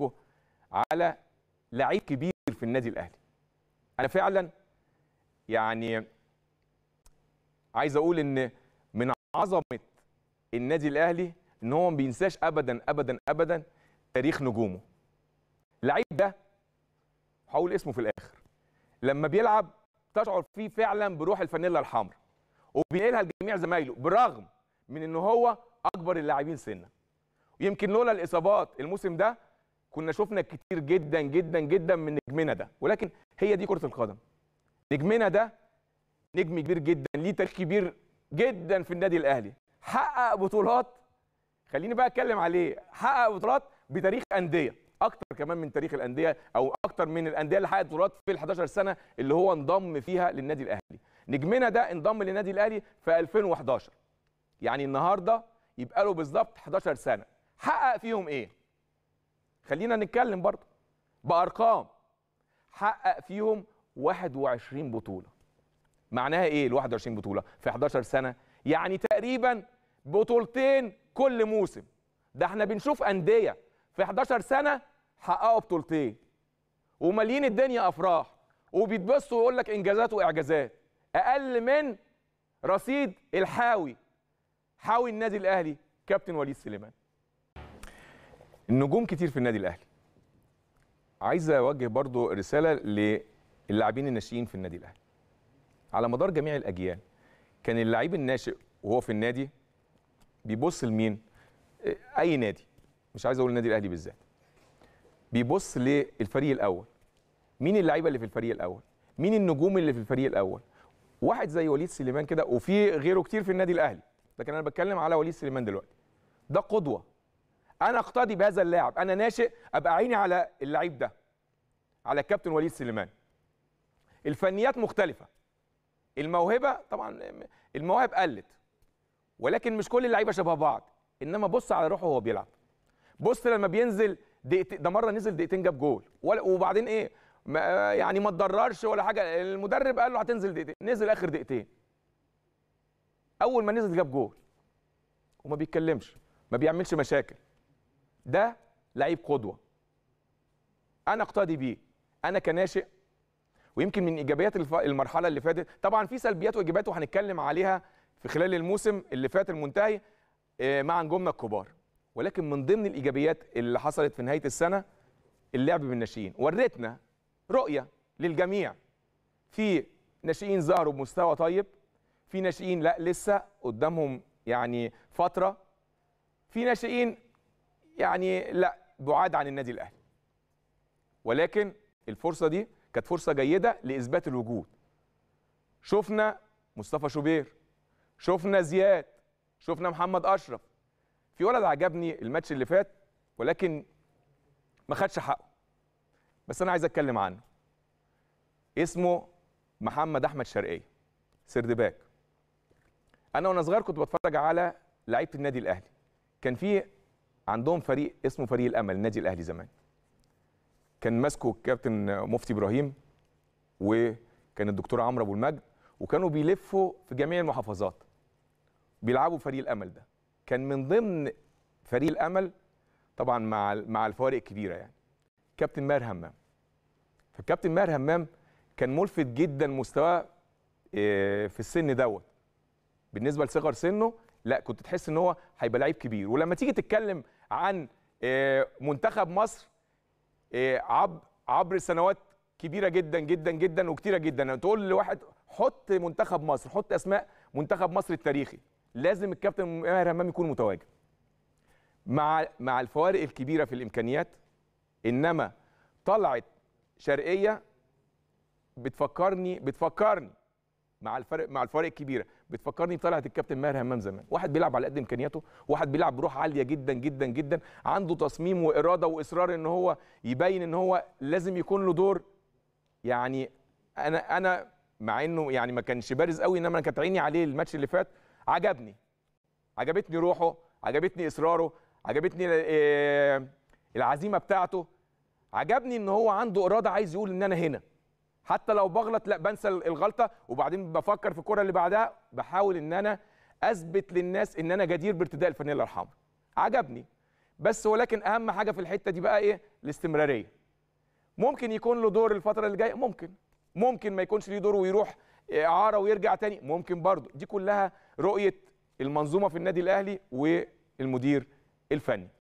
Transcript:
حضراتكم على لعيب كبير في النادي الاهلي انا فعلا يعني عايز اقول ان من عظمه النادي الاهلي ان هو ما بينساش ابدا ابدا ابدا تاريخ نجومه اللعيب ده هقول اسمه في الاخر لما بيلعب تشعر فيه فعلا بروح الفانيلا الحمراء وبينقلها لجميع زمايله بالرغم من ان هو اكبر اللاعبين سنا يمكن لولا الاصابات الموسم ده كنا شفنا كتير جدا جدا جدا من نجمنا ده ولكن هي دي كره القدم نجمنا ده نجم كبير جدا ليه تاريخ كبير جدا في النادي الاهلي حقق بطولات خليني بقى اتكلم عليه حقق بطولات بتاريخ انديه اكتر كمان من تاريخ الانديه او اكتر من الانديه اللي حققت بطولات في ال 11 سنه اللي هو انضم فيها للنادي الاهلي نجمنا ده انضم للنادي الاهلي في 2011 يعني النهارده يبقى له بالظبط 11 سنه حقق فيهم ايه خلينا نتكلم برضه بارقام حقق فيهم 21 بطوله معناها ايه ال 21 بطوله في 11 سنه يعني تقريبا بطولتين كل موسم ده احنا بنشوف انديه في 11 سنه حققوا بطولتين ومالين الدنيا افراح وبيتبصوا ويقول لك انجازات واعجازات اقل من رصيد الحاوي حاوي النادي الاهلي كابتن وليد سليمان النجوم كتير في النادي الاهلي عايز اوجه برضو رساله للاعبين الناشئين في النادي الاهلي على مدار جميع الاجيال كان اللعيب الناشئ وهو في النادي بيبص لمين آه، اي نادي مش عايز اقول النادي الاهلي بالذات بيبص للفريق الاول مين اللعيبه اللي في الفريق الاول مين النجوم اللي في الفريق الاول واحد زي وليد سليمان كده وفي غيره كتير في النادي الاهلي لكن انا بتكلم على وليد سليمان دلوقتي ده قدوه انا اقتدي بهذا اللاعب انا ناشئ ابقى عيني على اللعيب ده على الكابتن وليد سليمان الفنيات مختلفه الموهبه طبعا المواهب قلت ولكن مش كل اللعيبه شبه بعض انما بص على روحه وهو بيلعب بص لما بينزل دقيقتين ده مره نزل دقيقتين جاب جول وبعدين ايه ما يعني ما تضررش ولا حاجه المدرب قال له هتنزل دقيقتين نزل اخر دقيقتين اول ما نزل جاب جول وما بيتكلمش ما بيعملش مشاكل ده لعيب قدوه انا اقتدي بيه انا كناشئ ويمكن من ايجابيات المرحله اللي فاتت طبعا في سلبيات وايجابيات وهنتكلم عليها في خلال الموسم اللي فات المنتهي آه، مع نجومنا الكبار ولكن من ضمن الايجابيات اللي حصلت في نهايه السنه اللعب بالناشئين وريتنا رؤيه للجميع في ناشئين ظهروا بمستوى طيب في ناشئين لا لسه قدامهم يعني فتره في ناشئين يعني لا بعاد عن النادي الاهلي ولكن الفرصه دي كانت فرصه جيده لاثبات الوجود شفنا مصطفى شوبير شفنا زياد شفنا محمد اشرف في ولد عجبني الماتش اللي فات ولكن ما خدش حقه بس انا عايز اتكلم عنه اسمه محمد احمد شرقيه سردباك انا وانا صغير كنت بتفرج على لعيبه النادي الاهلي كان في عندهم فريق اسمه فريق الامل النادي الاهلي زمان كان ماسكه الكابتن مفتي ابراهيم وكان الدكتور عمرو ابو المجد وكانوا بيلفوا في جميع المحافظات بيلعبوا فريق الامل ده كان من ضمن فريق الامل طبعا مع مع الفوارق الكبيره يعني كابتن ماهر همام فالكابتن ماهر همام كان ملفت جدا مستواه آه، في السن دوت بالنسبه لصغر سنه لا كنت تحس ان هو هيبقى لعيب كبير ولما تيجي تتكلم عن آه، منتخب مصر آه، عبر سنوات كبيره جدا جدا جدا وكتيره جدا يعني تقول لواحد حط منتخب مصر حط اسماء منتخب مصر التاريخي لازم الكابتن ماهر همام يكون متواجد مع مع الفوارق الكبيره في الامكانيات انما طلعت شرقيه بتفكرني بتفكرني مع الفرق مع الفوارق الكبيره بتفكرني بطلعه الكابتن ماهر همام زمان واحد بيلعب على قد امكانياته واحد بيلعب بروح عاليه جدا جدا جدا عنده تصميم واراده واصرار ان هو يبين ان هو لازم يكون له دور يعني انا انا مع انه يعني ما كانش بارز قوي انما انا كانت عيني عليه الماتش اللي فات عجبني عجبتني روحه عجبتني اصراره عجبتني آه، العزيمه بتاعته عجبني ان هو عنده اراده عايز يقول ان انا هنا حتى لو بغلط لا بنسى الغلطه وبعدين بفكر في الكره اللي بعدها بحاول ان انا اثبت للناس ان انا جدير بارتداء الفانيلا الحمراء عجبني بس ولكن اهم حاجه في الحته دي بقى ايه الاستمراريه ممكن يكون له دور الفتره اللي جايه ممكن ممكن ما يكونش ليه دور ويروح آه، اعاره ويرجع تاني ممكن برضه دي كلها رؤيه المنظومه في النادي الاهلي والمدير الفني